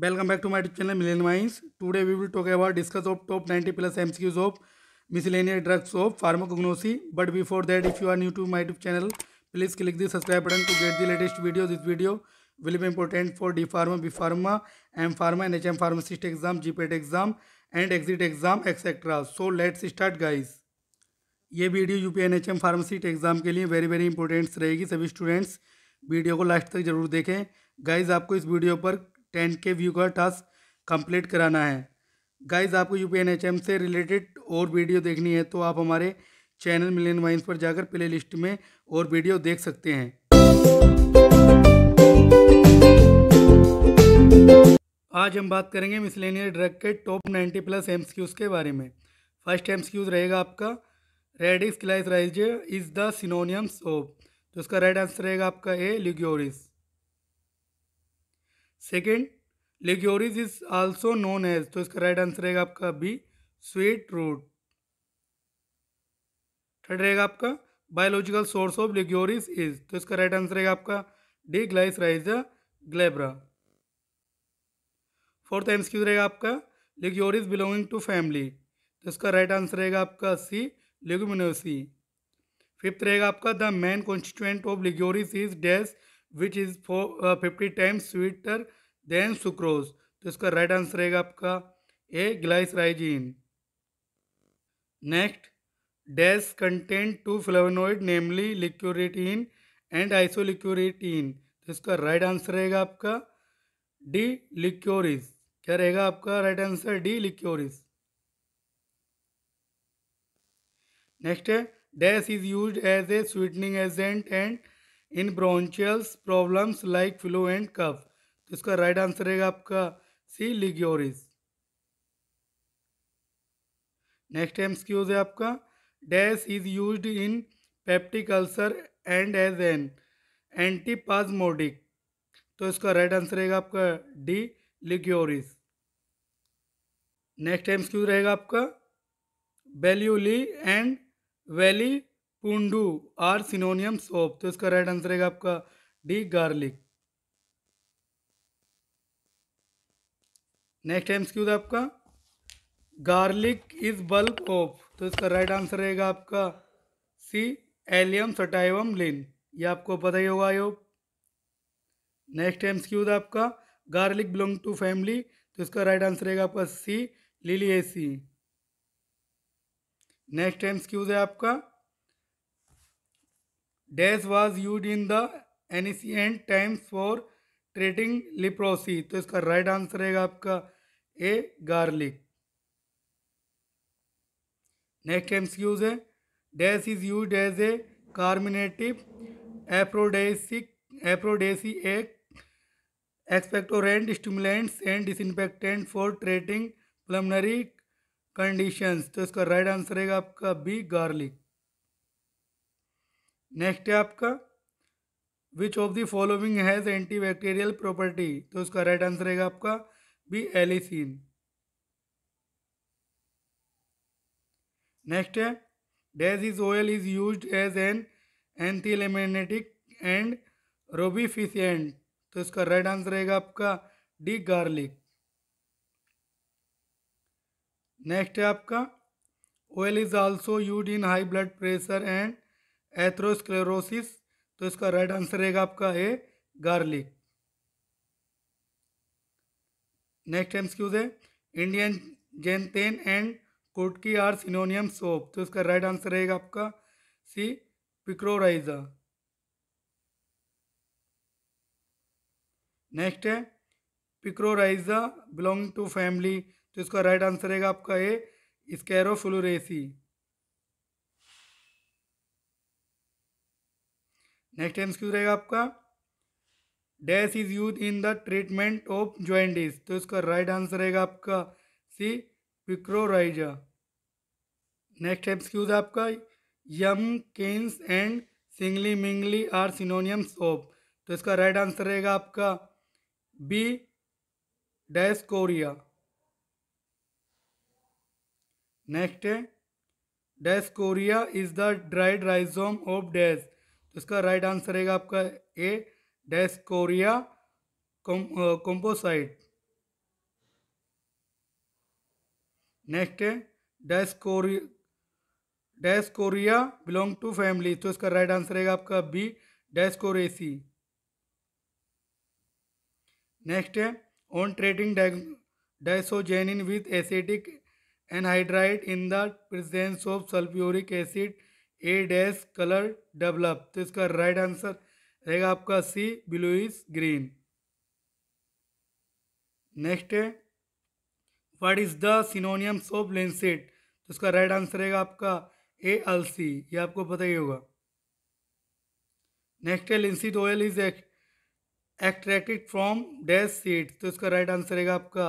welcome back to my tube channel Million Minds today we will talk about discuss of top 90 plus MCQs of miscellaneous drugs of pharmacognosy but before that if you are new to my tube channel please click the subscribe button to get the latest video this video will भी important for D pharma B pharma M pharma N H M pharmacist exam G exam and exit exam etcetera so let's start guys ये video U P N H M pharmacist exam के लिए very very importance रहेगी सभी students video को last तक जरूर देखें guys आपको इस वीडियो पर टेन के व्यू का टास्क कंप्लीट कराना है गाइज आपको यू पी से रिलेटेड और वीडियो देखनी है तो आप हमारे चैनल मिलियन वाइन्स पर जाकर प्ले लिस्ट में और वीडियो देख सकते हैं आज हम बात करेंगे मिसलेनियर ड्रग के टॉप 90 प्लस एम्स के बारे में फर्स्ट एम्स रहेगा आपका radix glycyrrhizae is the synonyms of तो उसका राइट आंसर रहेगा आपका A liquorice second liquorice is also known as तो इसका राइट आंसर रहेगा आपका बी स्वीट रूट थर्ड रहेगा आपका biological source of liquorice is तो इसका राइट आंसर रहेगा आपका D Glycyrrhiza glabra fourth MCQs रहेगा आपका लेग्योरिस बिलोंगिंग टू फैमिली तो इसका राइट आंसर रहेगा आपका सी लेग्यूमिनोसी फिफ्थ रहेगा आपका the main constituent of liquorice is dash which is four fifty times sweeter than sucrose तो इसका राइट आंसर रहेगा आपका A glycyrrhizin next dash content two flavonoid namely liquiritin and isoliquiritin तो इसका राइट आंसर रहेगा आपका डी लिक्योरिस क्या रहेगा आपका right answer D liquorice next है dash is use as a sweetening agent and in bronchials problems like flu and cough तो इसका राइट आंसर रहेगा आपका सी लिग्योरिस नेक्स्ट क्यूज है आपका dash is use in peptic ulcer and as an antispasmodic तो इसका right answer रहेगा आपका D liquorice next MCQs रहेगा आपका बेल्यूली एंड वैली पुंडू आर सिनोनियम सोप तो इसका राइट आंसर है आपका डी गार्लिक नेक्स्ट टाइम था आपका गार्लिक इज बल्ब ऑफ तो इसका राइट आंसर रहेगा आपका सी एलियम सटाइवम लिन ये आपको पता ही होगा आयोग नेक्स्ट क्यू था आपका गार्लिक बिलोंग टू फैमिली तो इसका राइट आंसर रहेगा आपका C Liliaceae next MCQs है आपका dash was use in the ancient times for treating leprosy तो इसका राइट आंसर रहेगा आपका ए गार्लिक नेक्स्ट यूज है dash is use as a carminative aphrodisiac aphrodisiac एक expectorant stimulants and disinfectant for treating pulmonary conditions तो इसका right answer रहेगा आपका बी गार्लिक नेक्स्ट है आपका which of the following has antibacterial property तो उसका राइट आंसर रहेगा आपका बी एलिसिन नेक्स्ट है dash is oil is use as an anthelmintic and rubefacient तो इसका राइट आंसर रहेगा आपका डी गार्लिक नेक्स्ट है आपका oil is also use in high blood pressure and atherosclerosis तो इसका राइट आंसर रहेगा आपका A garlic next MCQs है Indian gentian and kutki are synonyms of तो इसका राइट आंसर रहेगा आपका सी पिक्रोराइजा नेक्स्ट है पिक्रोराइजा बिलोंग टू फैमिली तो इसका राइट आंसर रहेगा आपका A scrophulariaceae next M Q रहेगा आपका dash is use in the treatment of jaundice तो इसका राइट आंसर रहेगा आपका C picrorhiza next MCQs आपका यम केन्स एंड सिंगली मिंगली आर सिनोनियम्स ऑफ तो इसका राइट आंसर रहेगा आपका बी डैश कोरिया नेक्स्ट है dash kurroa is the dried rhizome of dash तो इसका राइट आंसर रहेगा आपका A dash kurroa composite next है dash Dioscorea Dioscorea belong to family तो इसका राइट आंसर रहेगा आपका बी डैश कोरेसी नेक्स्ट है on treating diosgenin with acetic anhydride in the presence of sulphuric acid a dash colour develop तो इसका right answer रहेगा आपका C blue is green next है what is the synonyms of linseed तो इसका right answer रहेगा आपका ए सी ये आपको पता ही होगा नेक्स्ट है linseed oil is extracted from dash seed तो इसका राइट आंसर रहेगा आपका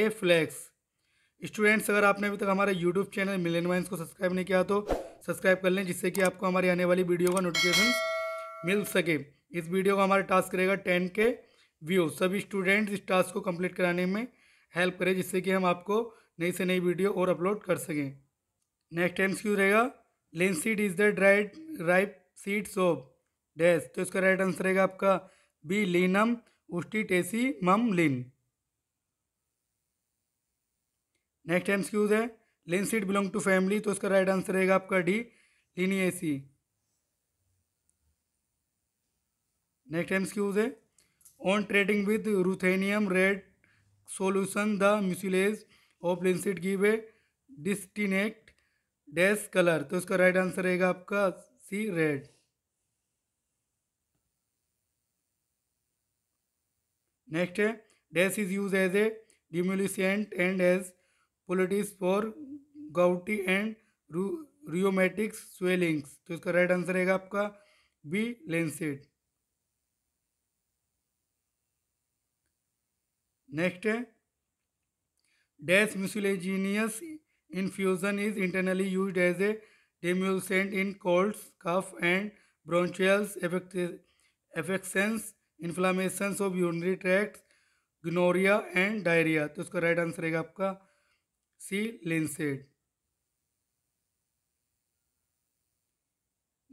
ए फ्लैक्स स्टूडेंट्स अगर आपने अभी तक हमारे यूट्यूब चैनल मिलियन माइंस को सब्सक्राइब नहीं किया तो सब्सक्राइब कर लें जिससे कि आपको हमारी आने वाली वीडियो का नोटिफिकेशन मिल सके इस वीडियो का हमारा टास्क रहेगा टेन के व्यू सभी स्टूडेंट्स इस टास्क को कंप्लीट कराने में हेल्प करें जिससे कि हम आपको नई से नई वीडियो और अपलोड कर सकें नेक्स्ट एम क्यों रहेगा linseed is the dried ripe seed of dash तो इसका राइट आंसर रहेगा आपका बी लीनम उष्टी टेसी मम लिन नेक्स्ट एम स्क्यूज है सीट बिलोंग टू फैमिली तो उसका राइट आंसर रहेगा आपका D Linaceae next MCQs है on treating with ruthenium red solution the mucilage of linseed give a distinct dash colour तो उसका राइट आंसर रहेगा आपका सी रेड नेक्स्ट है dash is use as a demulcent and as poultice for gouty and rheumatics swellings तो इसका right answer रहेगा आपका B linseed next है dash mucilaginous infusion is internally use as a demulcent in colds cough and bronchials affections inflammation of urinary tract gonorrhoea and diarrhoea तो इसका right answer रहेगा आपका C linseed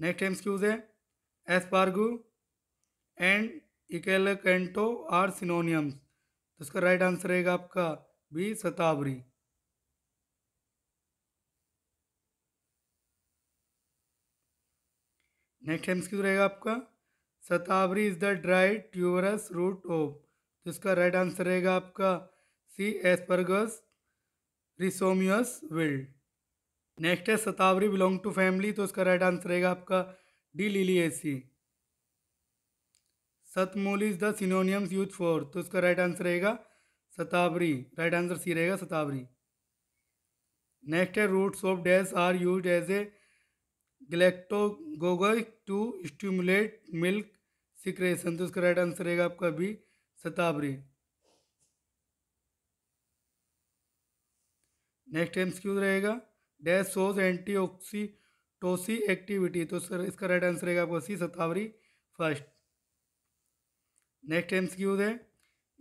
next MCQs है asparagus and इकेल कैंटो are synonyms तो इसका right answer रहेगा आपका B shatavari next MCQs रहेगा आपका shatavari is the dried tuberous root of तो इसका राइट आंसर रहेगा आपका सी एसपर्गस रिसोमियस विल्ड नेक्स्ट है सतावरी बिलोंग टू फैमिली तो इसका राइट आंसर रहेगा आपका D Liliaceae shatmul is the synonyms use for तो इसका राइट आंसर रहेगा सतावरी राइट आंसर सी रहेगा सतावरी नेक्स्ट है roots of dash are use as a galactagogue to stimulate milk secretion तो इसका राइट आंसर रहेगा आपका बी सतावरी नेक्स्ट एम रहेगा dash shows anti oxytocic activity तो सर इसका राइट आंसर रहेगा आपका C shatavari first next MCQs है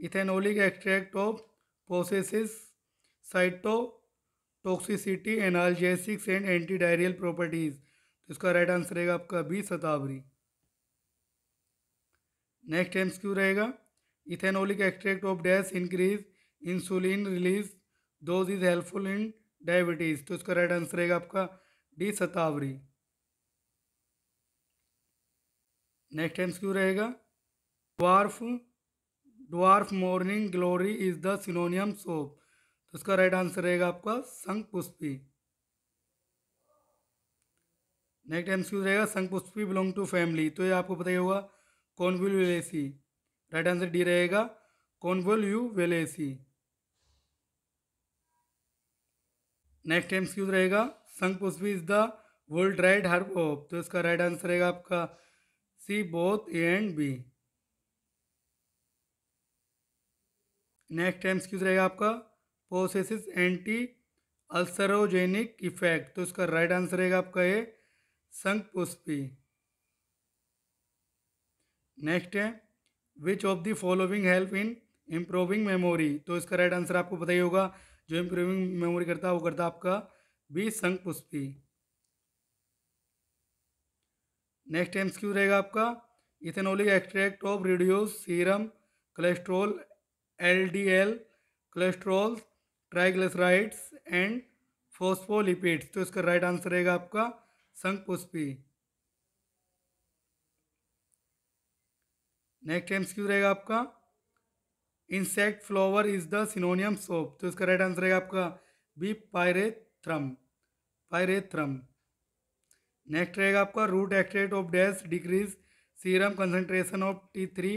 ethanolic extract of possesses cytotoxicity analgesics and anti diarrhoeal properties तो इसका राइट आंसर रहेगा आपका B shatavari next MCQ रहेगा ethanolic extract of dash increase insulin release those is helpful in diabetes तो इसका right answer रहेगा आपका D shatavari next MCQ रहेगा dwarf dwarf morning glory is the synonyms of तो इसका राइट आंसर रहेगा आपका संघ पुष्पी नेक्स्ट एम्स क्यू रहेगा संघ पुष्पी बिलोंग टू फैमिली तो ये आपको पता ही होगा Convolvulaceae right answer D रहेगा Convolvulaceae next MCQs रहेगा shankhpushpi is the whole dried herb of तो इसका राइट आंसर रहेगा आपका C both A and B next MCQs रहेगा आपका पोसेसिस एंटी अल्सरोजेनिक इफेक्ट तो इसका राइट आंसर रहेगा आपका ए संघ पुष्पी नेक्स्ट है which of the following help in improving memory तो इसका राइट आंसर आपको बताइए होगा जो इम्प्रूविंग मेमोरी करता है वो करता है आपका बी संघ पुष्पी नेक्स्ट टाइम्स क्यू रहेगा आपका ethanolic extract of reduce serum cholesterol L D L cholesterol triglycerides and phospholipids तो इसका राइट आंसर रहेगा आपका संघ पुष्पी नेक्स्ट टाइम्स क्यू रहेगा आपका insect flower is the synonyms of तो इसका राइट आंसर है आपका बी पायरेथ्रम पायरेथ्रम नेक्स्ट रहेगा आपका root extract of dash decrease serum concentration of T three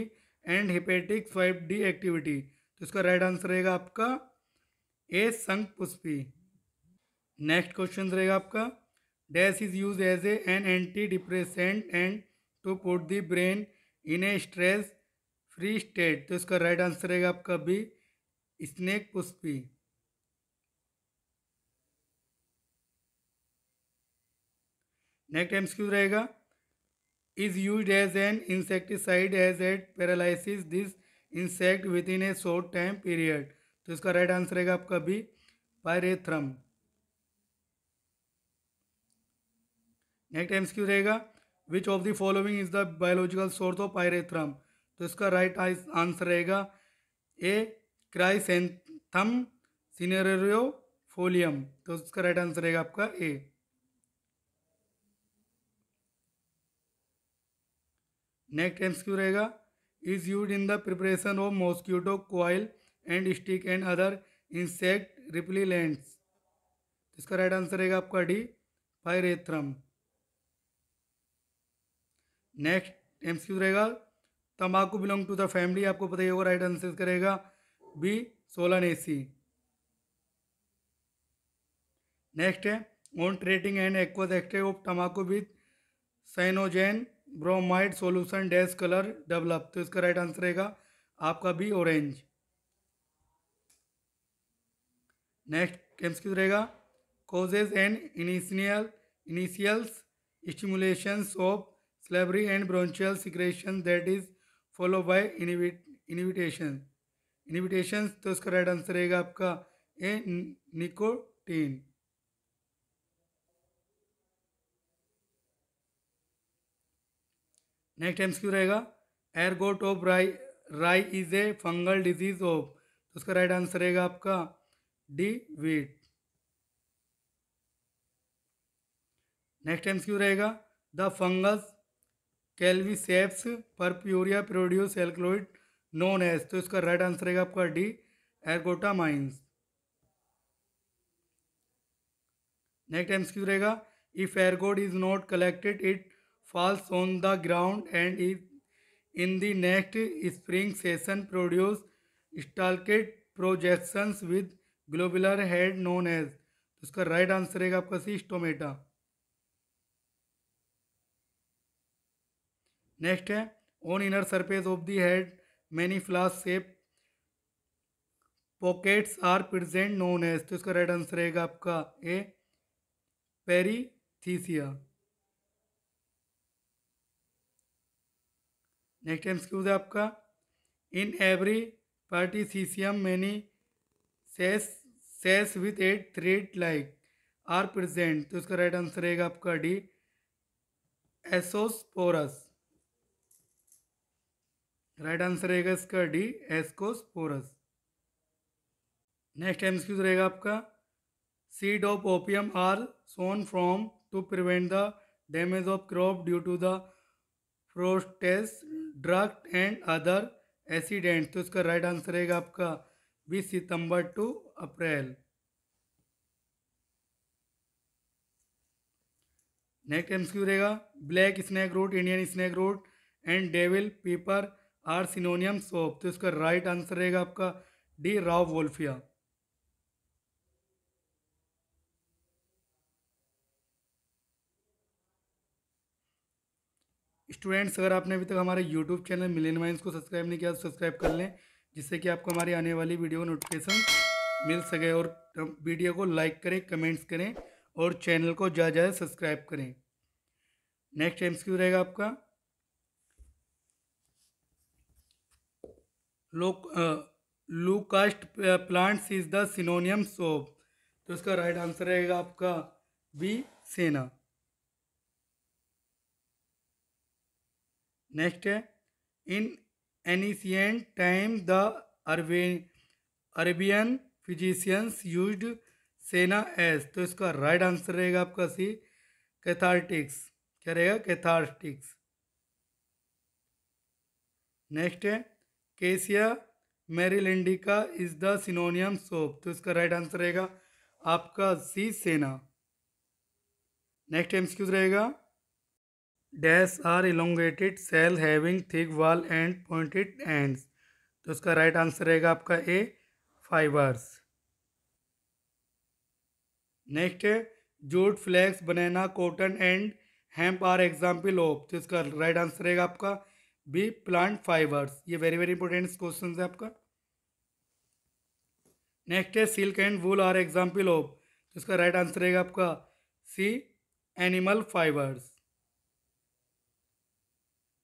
and hepatic swipe D activity तो इसका राइट आंसर रहेगा आपका ए संघ पुष्पी नेक्स्ट क्वेश्चन रहेगा आपका dash is use as a an anti depressant and to put the brain in a stress free state तो इसका right answer रहेगा आपका B shankhpushpi next Q रहेगा is use as an insecticide as it paralysis this insect within a short time period तो इसका right answer रहेगा आपका B pyrethrum next Q रहेगा which of the following is the biological source of pyrethrum तो इसका right answer रहेगा ए क्राइसेंथम folium तो इसका राइट आंसर रहेगा आपका ए नेक्स्ट एम्स क्यू रहेगा is use in the preparation of mosquito coil and stick and other insect repellents इसका right answer रहेगा आपका डी पायरेथ्रम नेक्स्ट एम्स रहेगा तम्बाकू बिलोंग टू द फैमिली आपको पता ही होगा राइट आंसर करेगा बी सोलानेसी नेक्स्ट है on treating and aqueous extract of टमाकू with cyanogen bromide solution dash colour develop तो इसका राइट आंसर रहेगा आपका be orange next MCQ रहेगा causes and initial initials stimulations of salivary and bronchial secretion that is follow by inhibit inhibition inhibition तो इसका right answer रहेगा आपका A nicotine next MCQ रहेगा ergot of rye rye is a fungal disease of तो उसका right answer रहेगा आपका D wheat next MCQ रहेगा द फंगस पर purpurea produce alkaloid known as तो इसका राइट आंसर है आपका D mines next MCQ रहेगा if ergot is not collected it falls on the ground and is in the next spring season produce stalked projections with globular head known as इसका right answer रहेगा आपका C stomata next है on inner surface of the head many flask shape pockets are present known as तो इसका right answer रहेगा आपका ए पेरीथीसिया next MCQs है आपका in every पार्टीसीसियम many cess cess with eight thread like are present तो इसका right answer रहेगा आपका डी एसोसपोरस राइट आंसर रहेगा इसका डी एस्कोस्पोरस नेक्स्ट एमसीक्यूज रहेगा आपका seed of opium are sown from to prevent the damage of crop due to the frosts drought and other accident तो इसका राइट आंसर रहेगा आपका B September to April next MCQ रहेगा black snake root Indian snake root and devil pepper are synonyms of तो इसका right answer रहेगा आपका D Rao Wolffia students अगर आपने अभी तक हमारे यूट्यूब चैनल मिलियन माइंस को सब्सक्राइब नहीं किया तो सब्सक्राइब कर लें जिससे कि आपको हमारी आने वाली वीडियो नोटिफिकेशन मिल सके और वीडियो को लाइक करें कमेंट्स करें और चैनल को ज़्यादा ज़्यादा सब्सक्राइब करें नेक्स्ट क्यों रहेगा आपका locust plants is the synonyms of तो इसका राइट आंसर रहेगा आपका बी सेना नेक्स्ट है in ancient time the Arab Arabian physicians used senna as तो इसका राइट आंसर रहेगा आपका सी कैथार्टिक्स क्या रहेगा कैथार्टिक्स नेक्स्ट है cassia marilandica is the synonyms of तो इसका राइट आंसर रहेगा आपका C senna next MCQs रहेगा dash are elongated cell having thick wall and pointed ends तो इसका राइट आंसर रहेगा आपका ए फाइबर्स नेक्स्ट है jute flax banana cotton and hemp are example of तो इसका राइट आंसर रहेगा आपका बी प्लांट फाइबर्स ये वेरी वेरी इंपॉर्टेंट क्वेश्चन है आपका नेक्स्ट है silk and wool are example of इसका राइट आंसर रहेगा आपका सी एनिमल फाइबर्स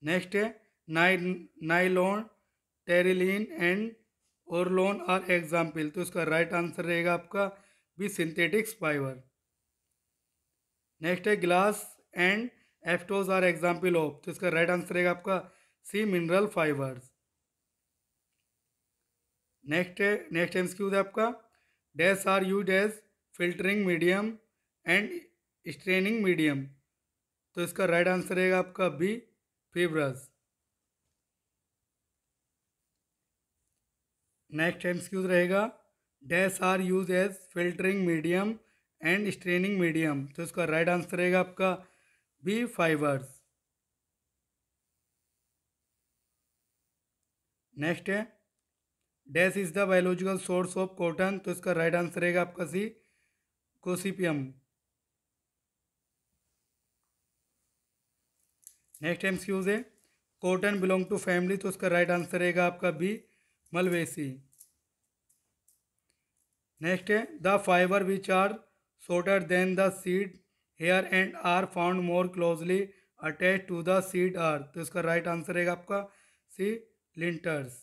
नेक्स्ट है नाइ nylon terylene and orlon are example तो इसका राइट आंसर रहेगा आपका बी सिंथेटिक्स फाइबर नेक्स्ट है glass and asbestos are example of तो इसका राइट आंसर रहेगा आपका C mineral fibres next next MCQs है आपका dash are use as filtering medium and straining medium तो इसका राइट आंसर रहेगा आपका B fibrous next MCQs रहेगा dash are use as filtering medium and straining medium तो इसका right answer रहेगा आपका बी फाइबर्स नेक्स्ट है dash is the biological source of cotton तो इसका राइट आंसर रहेगा आपका C gossypium next MCQs है कॉटन बिलोंग टू फैमिली तो इसका राइट आंसर रहेगा आपका बी मलवेसी नेक्स्ट है the fibre which are shorter than the seed hair and are found more closely attach to the seed are तो इसका right answer रहेगा आपका C linters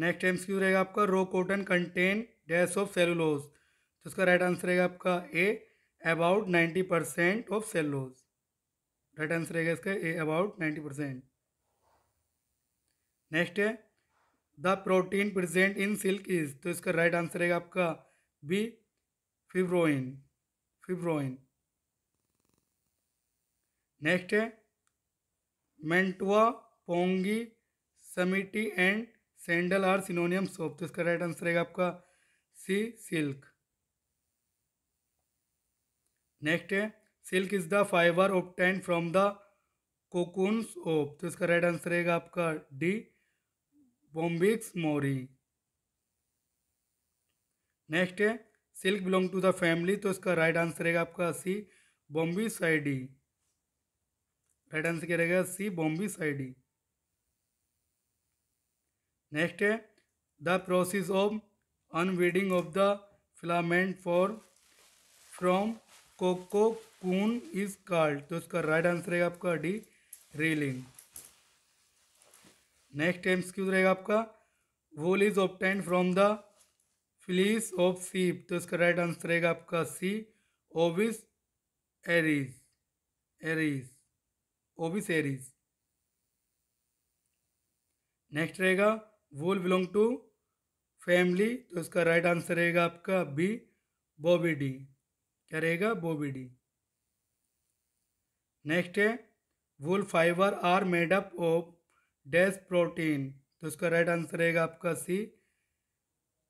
next M Q रहेगा आपका raw cotton contain dash of cellulose तो इसका right answer रहेगा आपका A about ninety percent of cellulose right answer रहेगा इसका A about ninety percent next है the protein present in silk is तो इसका राइट आंसर रहेगा आपका बी फिब्रोइन फिब्रोइन नेक्स्ट है mantua pongee samite and sendal are synonyms of तो इसका राइट आंसर रहेगा आपका सी सिल्क नेक्स्ट है silk is the fibre obtained from the cocoon of तो इसका राइट आंसर रहेगा आपका डी बॉम्बिक्स मोरी नेक्स्ट है silk belong to the family तो इसका राइट आंसर रहेगा आपका सी बॉम्बी साइडी राइट आंसर क्या रहेगा सी बॉम्बी साइडी नेक्स्ट है the process of unwinding of the filament for from cocoon is called तो इसका राइट आंसर रहेगा आपका D reeling next MCQs रहेगा आपका wool is obtained from the fleece of sheep तो इसका right answer रहेगा आपका C Ovis aries aries Ovis aries next रहेगा वूल बिलोंग टू फैमिली तो इसका राइट आंसर रहेगा आपका बी बॉबी डी क्या रहेगा बोबीडी नेक्स्ट है wool fibre are made up of dash protein तो इसका राइट आंसर रहेगा आपका सी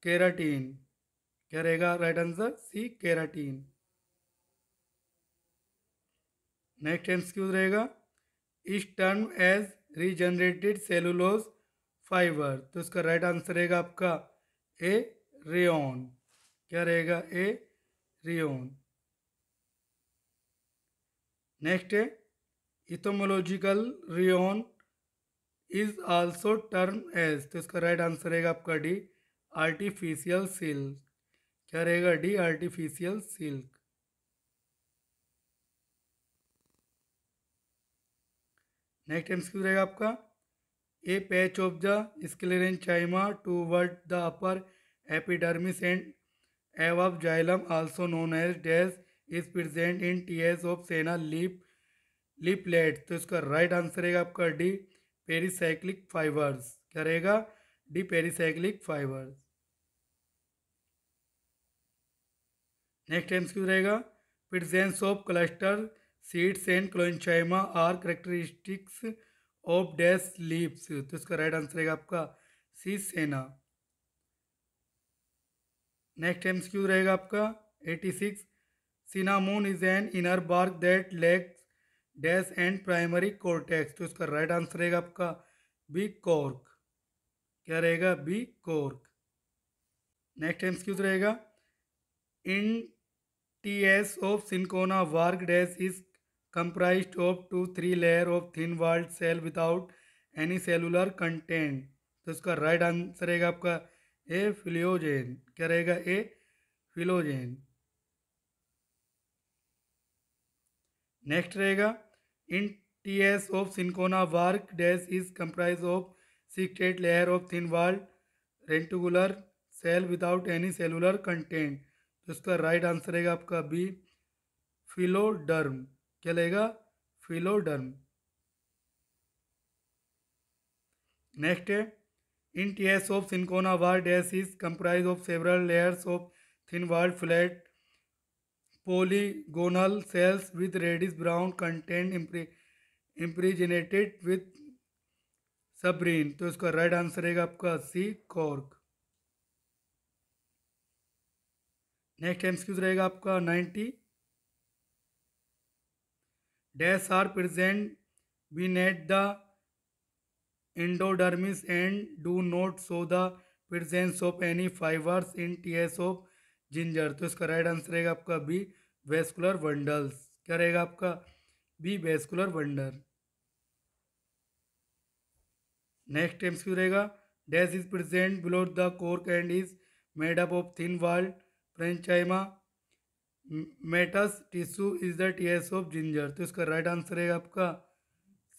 केराटीन क्या रहेगा right answer C keratin next Qs रहेगा is term as regenerated cellulose fibre तो इसका राइट आंसर रहेगा आपका ए रेन क्या रहेगा ए रेन नेक्स्ट है entomological rayon is also term as तो इसका राइट आंसर रहेगा आपका डी आर्टिफिशियल सिल्क क्या रहेगा डी आर्टिफिशियल सिल्क नेक्स्ट क्यों रहेगा आपका A patch of the sclerenchyma toward the upper epidermis and एव of xylem also known as dash is present in T S of senna leaf leaflet तो इसका right answer रहेगा आपका D pericyclic fibres क्या रहेगा D pericyclic fibres next times क्यों रहेगा presence of cluster seeds and collenchyma are characteristics of dash leaves तो इसका राइट आंसर है आपका C senna next MCQ रहेगा आपका eighty six cinnamon is an inner bark that lacks dash and primary cortex तो इसका right answer रहेगा आपका बी कॉर्क क्या रहेगा B cork next MCQs रहेगा in T S of cinchona bark dash is comprised of two three layer of thin walled cell without any cellular content तो इसका right answer रहेगा आपका ए फिलोजेन क्या रहेगा ए फिलोजेन नेक्स्ट रहेगा in T S of cinchona bark dash is comprise of six eight layer of thin wall rectangular cell without any cellular content तो इसका right answer रहेगा आपका बी फिलोडर्म क्या लगेगा फिलोडर्म नेक्स्ट है इन टेस ऑफ सिंकोना वार एस is comprise of several layers of thin wall flat polygonal cells with reddish brown content impregnated with suberin तो इसका राइट आंसर रहेगा आपका सी कॉर्क नेक्स्ट एम्सक्यूज रहेगा आपका ninety dash are present beneath the endodermis and do not show the presence of any fibers in tears of ginger तो इसका right answer रहेगा आपका बी वेस्कुलर वंडल्स क्या रहेगा आपका B vascular bundle next MCQs रहेगा dash is present below the cork and is made up of thin walled parenchymatous tissue is the TS of ginger तो इसका right answer रहेगा आपका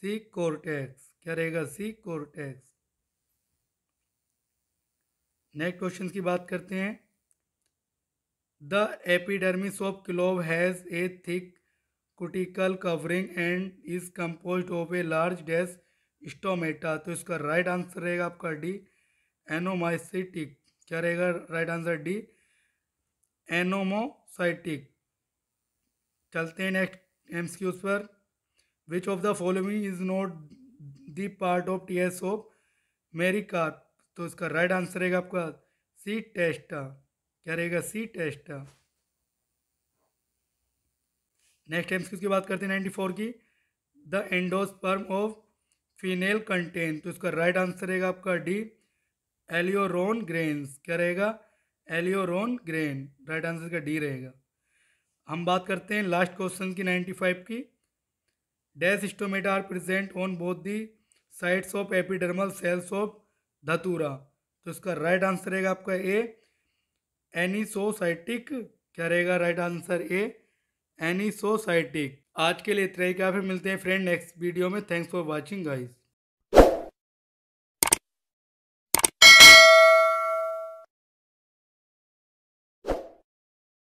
सी cortex क्या रहेगा सी कोर्टेक्स नेक्स्ट क्वेश्चन की बात करते हैं the epidermis of clove has a thick cuticle covering and is compose of a large dash stomata तो इसका राइट आंसर रहेगा आपका डी एनोमाइसिटिक क्या रहेगा राइट आंसर डी एनोमोसाइटिक चलते हैं नेक्स्ट एम्स की उस पर which of the following is not the part of T S of mericarp तो इसका राइट आंसर रहेगा आपका सी टेस्टा क्या रहेगा सी टेस्टा नेक्स्ट एम्स की उसकी बात करते हैं नाइन्टी फोर की the endosperm of fennel contain तो इसका राइट आंसर रहेगा आपका डी एलियोरोन ग्रेन्स क्या रहेगा एलियोरोन ग्रेन राइट आंसर का डी रहेगा हम बात करते हैं लास्ट क्वेश्चन की नाइन्टी फाइव की dash stomata are present on both the sides of epidermal cells of datura तो इसका राइट आंसर रहेगा आपका ए एनीसोसाइटिक क्या रहेगा राइट आंसर ए एनीसोसाइटिक आज के लिए इतना ही क्या फिर मिलते हैं फ्रेंड नेक्स्ट वीडियो में थैंक्स फॉर वॉचिंग गाइस